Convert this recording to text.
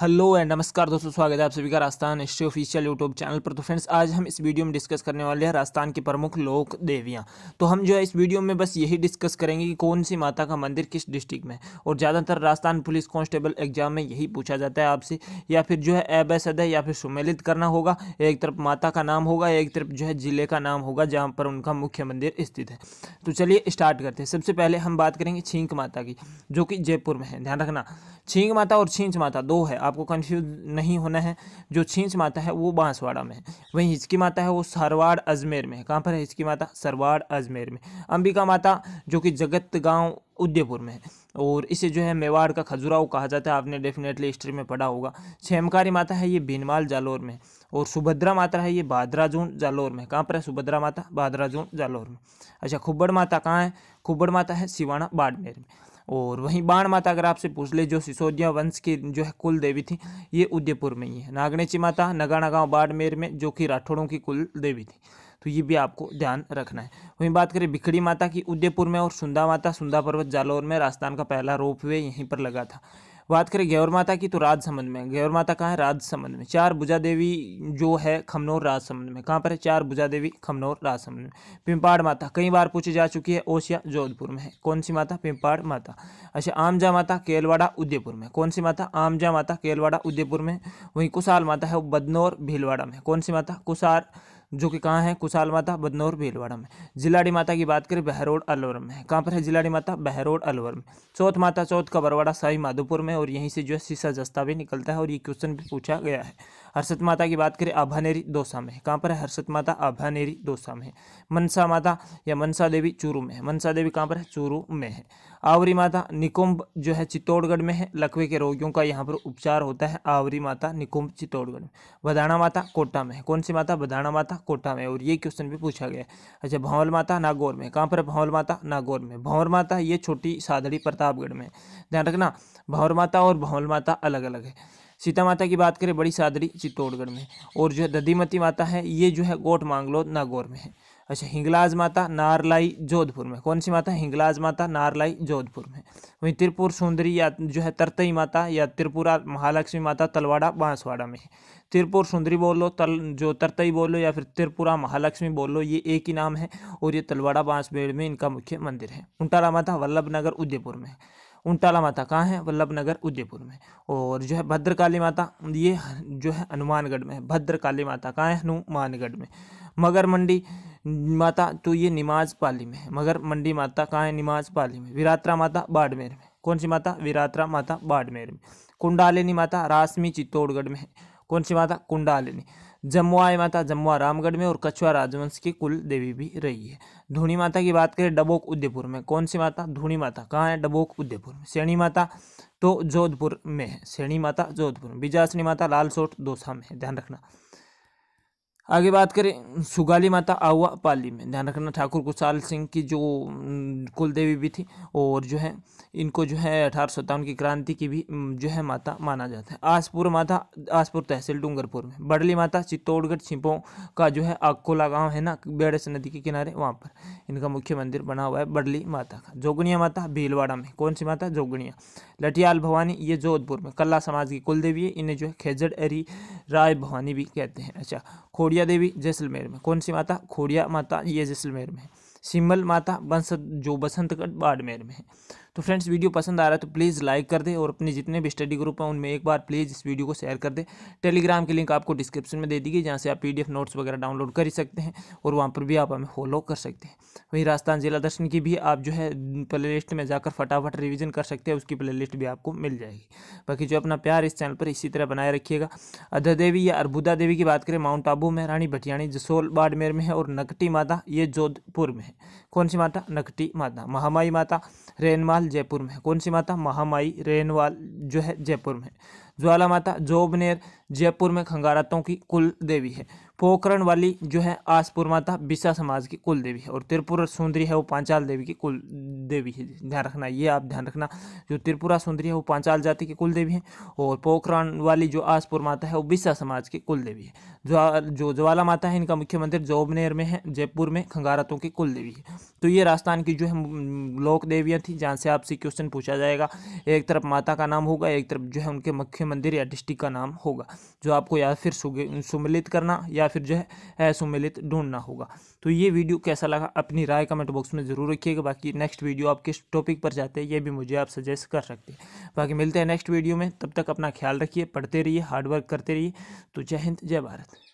hello and नमस्कार दोस्तों स्वागत है आप सभी का Rajasthan history official YouTube channel पर तो फ्रेंड्स आज हम इस वीडियो में डिस्कस करने वाले हैं राजस्थान की प्रमुख लोक देवियां तो हम जो है इस वीडियो में बस यही डिस्कस करेंगे कि कौन सी माता का मंदिर किस डिस्ट्रिक्ट में और ज़्यादातर राजस्थान पुलिस कॉन्स्टेबल एग्जाम में यही पूछा जाता है आपसे या फिर जो है एबसद है या फिर सुमेलित करना होगा एक तरफ माता का नाम होगा एक तरफ जो है ज़िले का नाम होगा जहाँ पर उनका मुख्य मंदिर स्थित है तो चलिए स्टार्ट करते हैं सबसे पहले हम बात करेंगे छींक माता की जो कि जयपुर में है ध्यान रखना छींक माता और छींच माता दो है आपको कन्फ्यूज नहीं होना है जो छींच माता है वो बांसवाड़ा में है वहीं हिचकी माता है वो सरवाड़ अजमेर में है कहाँ पर है हिचकी माता सरवाड़ अजमेर में अंबिका माता जो कि जगत गाँव उदयपुर में है और इसे जो है मेवाड़ का खजुराव कहा जाता है आपने डेफिनेटली हिस्ट्री में पढ़ा होगा छेमकारी माता है ये भीनमाल जालोर में और सुभद्रा माता है ये जून जालोर में कहाँ पर है सुभद्रा माता जून जालोर में अच्छा खुब्बड़ माता कहाँ है खुब्बड़ माता है सिवाना बाड़मेर में और वहीं बाण माता अगर आपसे पूछ ले जो सिसोदिया वंश की जो है कुल देवी थी ये उदयपुर में ही है नागणेची माता नगाना गाँव बाड़मेर में जो कि राठौड़ों की कुल देवी थी तो ये भी आपको ध्यान रखना है वहीं बात करें बिखड़ी माता की उदयपुर में और सुंदा माता सुंदा पर्वत जालौर में राजस्थान का पहला रोप वे यहीं पर लगा था बात करें गैर माता की तो राजसमंद में गैर माता कहाँ है राजसमंद में चार बुजा देवी जो है खमनौर राजसमंद में कहाँ पर है चार बुजा देवी खमनौर राजसमंद में पिंपाड़ माता कई बार पूछी जा चुकी है ओशिया जोधपुर में है कौन सी माता पिंपाड़ माता अच्छा आमजा माता केलवाड़ा उदयपुर में कौन सी माता आमजा माता केलवाड़ा उदयपुर में वहीं कुशाल माता है वो बदनौर भीलवाड़ा में कौन सी माता कुशार जो कि कहाँ है कुशाल माता बदनौर भीलवाड़ा में जिलाड़ी माता की बात करें बहरोड अलवर में कहाँ पर है जिलाड़ी माता बहरोड अलवर में चौथ माता चौथ का बरवाड़ा साई माधोपुर में और यहीं से जो है शीशा जस्ता भी निकलता है और ये क्वेश्चन भी पूछा गया है हर्षद माता की बात करें आभानेरी दोसा में है कहाँ पर है हर्षद माता आभानेरी दोसा में है मनसा माता या मनसा देवी चूरू में है मनसा देवी कहाँ पर है चूरू में है आवरी माता निकुंभ जो है चित्तौड़गढ़ में है लकवे के रोगियों का यहाँ पर उपचार होता है आवरी माता निकुंभ चित्तौड़गढ़ में बदाना माता कोटा में है कौन सी माता बदाना माता कोटा में और ये क्वेश्चन भी पूछा गया अच्छा भंवल माता नागौर में कहाँ पर है भंवल माता नागौर में भंवर माता ये छोटी सादड़ी प्रतापगढ़ में ध्यान रखना भंवर माता और भंवल माता अलग अलग है सीता माता की बात करें बड़ी सादरी चित्तौड़गढ़ में और जो है ददीमती माता है ये जो है गोट मांगलोद नागौर में है अच्छा हिंगलाज माता नारलाई जोधपुर में कौन सी माता हिंगलाज माता नारलाई जोधपुर में वहीं त्रिपुर सुंदरी या जो है तरतई माता या त्रिपुरा महालक्ष्मी माता तलवाड़ा बांसवाड़ा में है त्रिपुर सुंदरी बोल लो तल जो तरतई बोल लो या फिर त्रिपुरा महालक्ष्मी बोल लो ये एक ही नाम है और ये तलवाड़ा बांसबेड़ में इनका मुख्य मंदिर है उंटारा माता वल्लभ नगर उदयपुर में उनटाला माता कहाँ है वल्लभ नगर उदयपुर में और जो है भद्रकाली माता ये जो है हनुमानगढ़ में है भद्रकाली माता कहाँ है हनुमानगढ़ में मगर मंडी माता तो ये निमाज पाली में है मगर मंडी माता कहाँ है निमाज पाली में विरात्रा माता बाड़मेर में कौन सी माता विरात्रा माता बाड़मेर में कुंडालिनी माता रासमी चित्तौड़गढ़ में है कौन सी माता कुंडालिनी जमुआ माता जमुआ रामगढ़ में और कछुआ राजवंश की कुल देवी भी रही है धूणी माता की बात करें डबोक उदयपुर में कौन सी माता धूणी माता कहाँ है डबोक उदयपुर में श्रेणी माता तो जोधपुर में है श्रेणी माता जोधपुर में बिजासनी माता लालसोट दोसा में है ध्यान रखना आगे बात करें सुगाली माता आवा पाली में ध्यान रखना ठाकुर कुशाल सिंह की जो कुल देवी भी थी और जो है इनको जो है अठारह की क्रांति की भी जो है माता माना जाता है आसपुर माता आसपुर तहसील डूंगरपुर में बड़ली माता चित्तौड़गढ़ छिपो का जो है आकोला गांव है ना बेड़स नदी के किनारे वहाँ पर इनका मुख्य मंदिर बना हुआ है बड़ली माता का जोगनिया माता भीलवाड़ा में कौन सी माता जोगनिया लटियाल भवानी ये जोधपुर में कल्ला समाज की कुल देवी है इन्हें जो है खेजड़ एरी राय भवानी भी कहते हैं अच्छा खोड़ी खोड़िया देवी जैसलमेर में कौन सी माता खोड़िया माता ये जैसलमेर में है सिमल माता बंस जो बसंतगढ़ बाड़मेर में है तो फ्रेंड्स वीडियो पसंद आ रहा है तो प्लीज़ लाइक कर दे और अपने जितने भी स्टडी ग्रुप हैं उनमें एक बार प्लीज़ इस वीडियो को शेयर कर दे टेलीग्राम की लिंक आपको डिस्क्रिप्शन में दे दी गई जहाँ से आप पी नोट्स वगैरह डाउनलोड कर ही सकते हैं और वहाँ पर भी आप हमें फॉलो कर सकते हैं वहीं राजस्थान जिला दर्शन की भी आप जो है प्ले लिस्ट में जाकर फटाफट रिविजन कर सकते हैं उसकी प्ले लिस्ट भी आपको मिल जाएगी बाकी जो अपना प्यार इस चैनल पर इसी तरह बनाए रखिएगा अधा देवी या अर्बुदा देवी की बात करें माउंट आबू में रानी भटियाणी जसोल बाड़मेर में है और नकटी माता ये जोधपुर में है कौन सी माता नकटी माता महामाई माता रेनमाल रेनवाल जयपुर में है कौन सी माता महामाई रेनवाल जो है जयपुर में ज्वाला माता जोबनेर जयपुर में खंगारातों की कुल देवी है पोखरण वाली जो है आसपुर माता बिशा समाज की कुल देवी है और त्रिपुरा सुंदरी है वो पांचाल देवी की कुल देवी है ध्यान रखना ये आप ध्यान रखना जो त्रिपुरा सुंदरी है वो पांचाल जाति की कुल देवी है और पोखरण वाली जो आसपुर माता है वो बिशा समाज की कुल देवी है जो ज्वाला माता है इनका मुख्य मंदिर जोबनेर में है जयपुर में खंगारतों की कुल देवी है तो ये राजस्थान की जो है लोक देवियाँ थी जहाँ से आपसे क्वेश्चन पूछा जाएगा एक तरफ माता का नाम होगा एक तरफ जो है उनके मुख्य मंदिर या डिस्ट्रिक्ट का नाम होगा जो आपको या फिर सुमिलित करना या या फिर जो है सुमेलित ढूंढना होगा तो ये वीडियो कैसा लगा अपनी राय कमेंट बॉक्स में ज़रूर रखिएगा बाकी नेक्स्ट वीडियो आप किस टॉपिक पर जाते हैं ये भी मुझे आप सजेस्ट कर सकते हैं बाकी मिलते हैं नेक्स्ट वीडियो में तब तक अपना ख्याल रखिए पढ़ते रहिए हार्डवर्क करते रहिए तो जय हिंद जय भारत